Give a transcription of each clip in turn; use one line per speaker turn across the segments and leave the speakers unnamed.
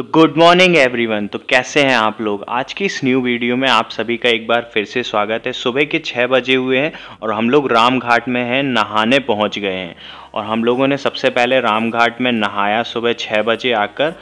तो good morning everyone तो कैसे हैं आप लोग आज की इस न्यू वीडियो में आप सभी का एक बार फिर से स्वागत है सुबह के छः बजे हुए हैं और हम लोग राम घाट में हैं नहाने पहुंच गए हैं और हम लोगों ने सबसे पहले राम घाट में नहाया सुबह छः बजे आकर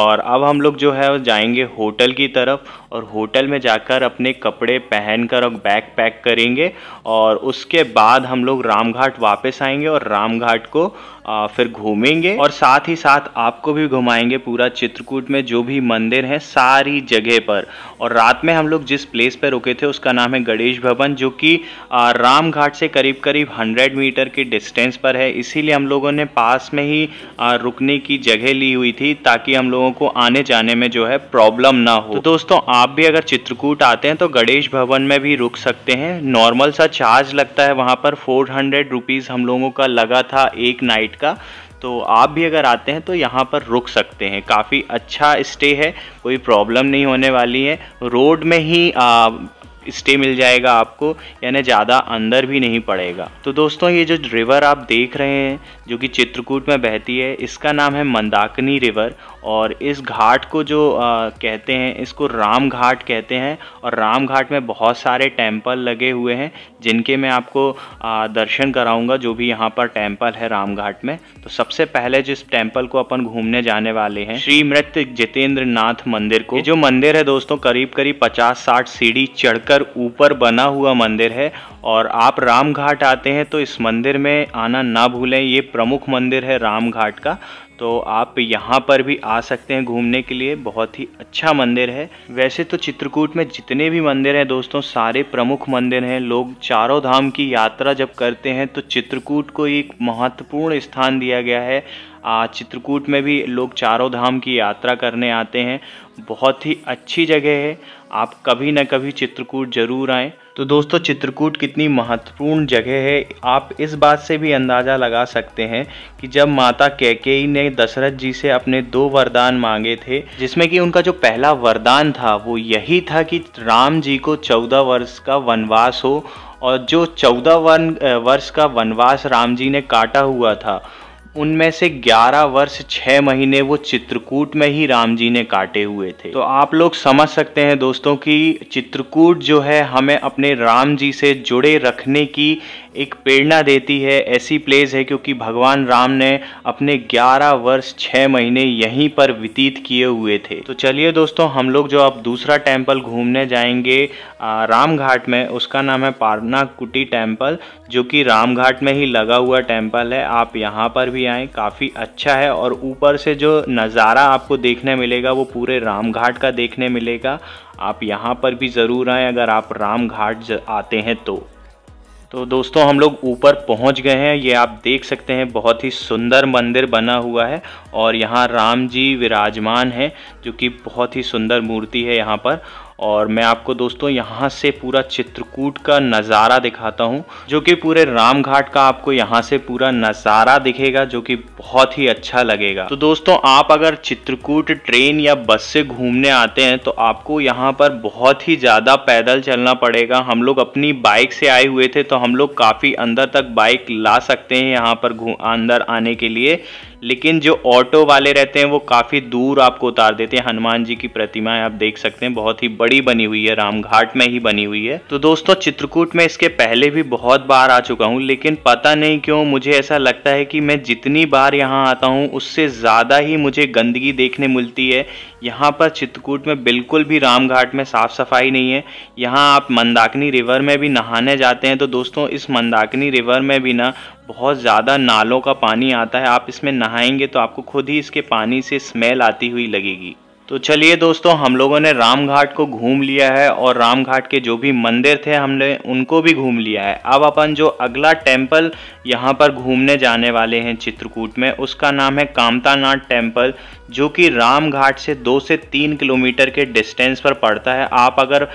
और अब हम लोग जो है जाएंगे होटल की तरफ और होटल में जाकर अपने कपड़े पहनकर और बैग पैक करेंगे और उसके बाद हम लोग रामघाट वापस आएंगे और रामघाट को आ, फिर घूमेंगे और साथ ही साथ आपको भी घुमाएंगे पूरा चित्रकूट में जो भी मंदिर हैं सारी जगह पर और रात में हम लोग जिस प्लेस पर रुके थे उसका नाम है गणेश भवन जो कि रामघाट से करीब करीब हंड्रेड मीटर के डिस्टेंस पर है इसी इसीलिए हम लोगों ने पास में ही रुकने की जगह ली हुई थी ताकि हम लोगों को आने जाने में जो है प्रॉब्लम ना हो तो, तो दोस्तों आप भी अगर चित्रकूट आते हैं तो गणेश भवन में भी रुक सकते हैं नॉर्मल सा चार्ज लगता है वहाँ पर फोर हंड्रेड रुपीज़ हम लोगों का लगा था एक नाइट का तो आप भी अगर आते हैं तो यहाँ पर रुक सकते हैं काफ़ी अच्छा स्टे है कोई प्रॉब्लम नहीं होने वाली है रोड में ही स्टे मिल जाएगा आपको यानी ज़्यादा अंदर भी नहीं पड़ेगा तो दोस्तों ये जो रिवर आप देख रहे हैं जो कि चित्रकूट में बहती है इसका नाम है मंदाकिनी रिवर और इस घाट को जो आ, कहते हैं इसको राम घाट कहते हैं और राम घाट में बहुत सारे टेम्पल लगे हुए हैं जिनके मैं आपको आ, दर्शन कराऊंगा जो भी यहाँ पर टेम्पल है राम घाट में तो सबसे पहले जिस टेम्पल को अपन घूमने जाने वाले हैं श्री मृत जितेंद्र नाथ मंदिर को जो मंदिर है दोस्तों करीब करीब पचास साठ सीढ़ी चढ़कर लेकर ऊपर बना हुआ मंदिर है और आप राम घाट आते हैं तो इस मंदिर में आना ना भूलें ये प्रमुख मंदिर है रामघाट का तो आप यहाँ पर भी आ सकते हैं घूमने के लिए बहुत ही अच्छा मंदिर है वैसे तो चित्रकूट में जितने भी मंदिर हैं दोस्तों सारे प्रमुख मंदिर हैं लोग चारों धाम की यात्रा जब करते हैं तो चित्रकूट को एक महत्वपूर्ण स्थान दिया गया है चित्रकूट में भी लोग चारों धाम की यात्रा करने आते हैं बहुत ही अच्छी जगह है आप कभी ना कभी चित्रकूट जरूर आएँ तो दोस्तों चित्रकूट कितनी महत्वपूर्ण जगह है आप इस बात से भी अंदाज़ा लगा सकते हैं कि जब माता कैकेयी ने दशरथ जी से अपने दो वरदान मांगे थे जिसमें कि उनका जो पहला वरदान था वो यही था कि राम जी को चौदह वर्ष का वनवास हो और जो चौदह वर्ष का वनवास राम जी ने काटा हुआ था उनमें से 11 वर्ष 6 महीने वो चित्रकूट में ही राम जी ने काटे हुए थे तो आप लोग समझ सकते हैं दोस्तों कि चित्रकूट जो है हमें अपने राम जी से जुड़े रखने की एक प्रेरणा देती है ऐसी प्लेस है क्योंकि भगवान राम ने अपने 11 वर्ष 6 महीने यहीं पर व्यतीत किए हुए थे तो चलिए दोस्तों हम लोग जो अब दूसरा टेम्पल घूमने जाएंगे राम घाट में उसका नाम है पारना कुटी टेम्पल जो कि राम घाट में ही लगा हुआ टेम्पल है आप यहाँ पर भी आएँ काफ़ी अच्छा है और ऊपर से जो नज़ारा आपको देखने मिलेगा वो पूरे राम घाट का देखने मिलेगा आप यहाँ पर भी ज़रूर आएँ अगर आप राम घाट आते हैं तो तो दोस्तों हम लोग ऊपर पहुंच गए हैं ये आप देख सकते हैं बहुत ही सुंदर मंदिर बना हुआ है और यहाँ राम जी विराजमान हैं जो कि बहुत ही सुंदर मूर्ति है यहाँ पर और मैं आपको दोस्तों यहाँ से पूरा चित्रकूट का नज़ारा दिखाता हूँ जो कि पूरे राम घाट का आपको यहाँ से पूरा नज़ारा दिखेगा जो कि बहुत ही अच्छा लगेगा तो दोस्तों आप अगर चित्रकूट ट्रेन या बस से घूमने आते हैं तो आपको यहाँ पर बहुत ही ज़्यादा पैदल चलना पड़ेगा हम लोग अपनी बाइक से आए हुए थे तो हम लोग काफ़ी अंदर तक बाइक ला सकते हैं यहाँ पर अंदर आने के लिए लेकिन जो ऑटो वाले रहते हैं वो काफ़ी दूर आपको उतार देते हैं हनुमान जी की प्रतिमाएं आप देख सकते हैं बहुत ही बड़ी बनी हुई है रामघाट में ही बनी हुई है तो दोस्तों चित्रकूट में इसके पहले भी बहुत बार आ चुका हूँ लेकिन पता नहीं क्यों मुझे ऐसा लगता है कि मैं जितनी बार यहाँ आता हूँ उससे ज़्यादा ही मुझे गंदगी देखने मिलती है यहाँ पर चित्रकूट में बिल्कुल भी राम घाट में साफ़ सफाई नहीं है यहाँ आप मंदाकिनी रिवर में भी नहाने जाते हैं तो दोस्तों इस मंदाकिनी रिवर में भी ना बहुत ज़्यादा नालों का पानी आता है आप इसमें नहाएंगे तो आपको खुद ही इसके पानी से स्मेल आती हुई लगेगी तो चलिए दोस्तों हम लोगों ने राम घाट को घूम लिया है और राम घाट के जो भी मंदिर थे हमने उनको भी घूम लिया है अब अपन जो अगला टेम्पल यहाँ पर घूमने जाने वाले हैं चित्रकूट में उसका नाम है कामतानाथ टेम्पल जो कि राम घाट से दो से तीन किलोमीटर के डिस्टेंस पर पड़ता है आप अगर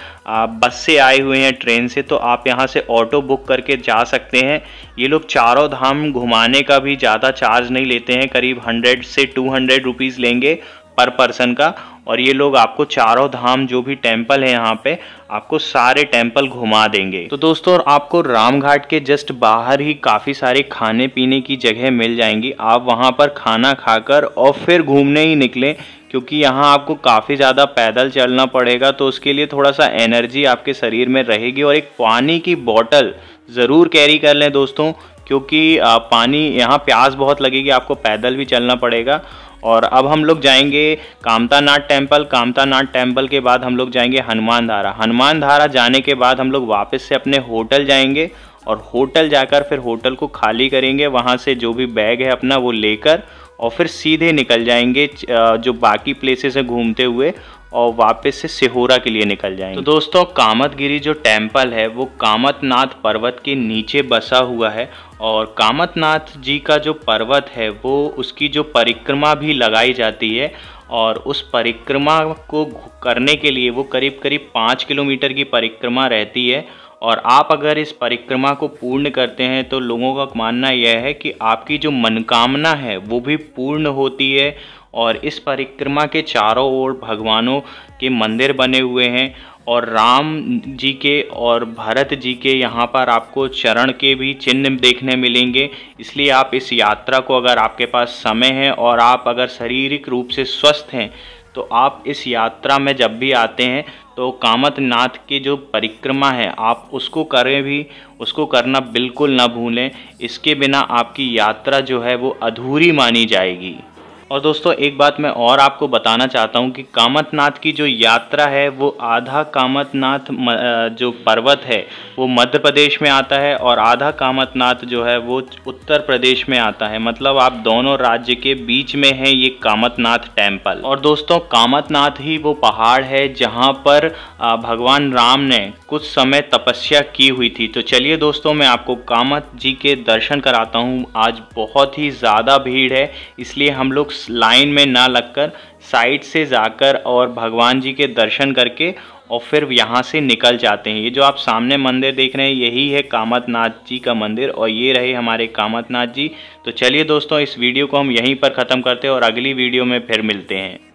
बस से आए हुए हैं ट्रेन से तो आप यहाँ से ऑटो बुक करके जा सकते हैं ये लोग चारों धाम घुमाने का भी ज़्यादा चार्ज नहीं लेते हैं करीब हंड्रेड से टू हंड्रेड रुपीज़ लेंगे पर पर्सन का और ये लोग आपको चारों धाम जो भी टेम्पल है यहाँ पे आपको सारे टेम्पल घुमा देंगे तो दोस्तों आपको रामघाट के जस्ट बाहर ही काफ़ी सारे खाने पीने की जगह मिल जाएंगी आप वहाँ पर खाना खाकर और फिर घूमने ही निकलें क्योंकि यहाँ आपको काफ़ी ज़्यादा पैदल चलना पड़ेगा तो उसके लिए थोड़ा सा एनर्जी आपके शरीर में रहेगी और एक पानी की बॉटल ज़रूर कैरी कर लें दोस्तों क्योंकि पानी यहाँ प्यास बहुत लगेगी आपको पैदल भी चलना पड़ेगा और अब हम लोग जाएंगे कामता नाथ टेम्पल कामता नाथ टेम्पल के बाद हम लोग जाएंगे हनुमान धारा हनुमान धारा जाने के बाद हम लोग वापस से अपने होटल जाएंगे और होटल जाकर फिर होटल को खाली करेंगे वहाँ से जो भी बैग है अपना वो लेकर और फिर सीधे निकल जाएंगे जो बाकी प्लेसेस हैं घूमते हुए और वापस से सिहोरा के लिए निकल जाएंगे तो दोस्तों कामतगिरी जो टेम्पल है वो कामतनाथ पर्वत के नीचे बसा हुआ है और कामतनाथ जी का जो पर्वत है वो उसकी जो परिक्रमा भी लगाई जाती है और उस परिक्रमा को करने के लिए वो करीब करीब पाँच किलोमीटर की परिक्रमा रहती है और आप अगर इस परिक्रमा को पूर्ण करते हैं तो लोगों का मानना यह है कि आपकी जो मनोकामना है वो भी पूर्ण होती है और इस परिक्रमा के चारों ओर भगवानों के मंदिर बने हुए हैं और राम जी के और भरत जी के यहाँ पर आपको चरण के भी चिन्ह देखने मिलेंगे इसलिए आप इस यात्रा को अगर आपके पास समय है और आप अगर शारीरिक रूप से स्वस्थ हैं तो आप इस यात्रा में जब भी आते हैं तो कामत नाथ की जो परिक्रमा है आप उसको करें भी उसको करना बिल्कुल ना भूलें इसके बिना आपकी यात्रा जो है वो अधूरी मानी जाएगी और दोस्तों एक बात मैं और आपको बताना चाहता हूँ कि कामतनाथ की जो यात्रा है वो आधा कामतनाथ जो पर्वत है वो मध्य प्रदेश में आता है और आधा कामतनाथ जो है वो उत्तर प्रदेश में आता है मतलब आप दोनों राज्य के बीच में है ये कामतनाथ टेम्पल और दोस्तों कामतनाथ ही वो पहाड़ है जहाँ पर भगवान राम ने कुछ समय तपस्या की हुई थी तो चलिए दोस्तों मैं आपको कामत जी के दर्शन कराता हूँ आज बहुत ही ज़्यादा भीड़ है इसलिए हम लोग लाइन में ना लगकर साइड से जाकर और भगवान जी के दर्शन करके और फिर यहाँ से निकल जाते हैं ये जो आप सामने मंदिर देख रहे हैं यही है कामतनाथ जी का मंदिर और ये रहे हमारे कामतनाथ जी तो चलिए दोस्तों इस वीडियो को हम यहीं पर ख़त्म करते हैं और अगली वीडियो में फिर मिलते हैं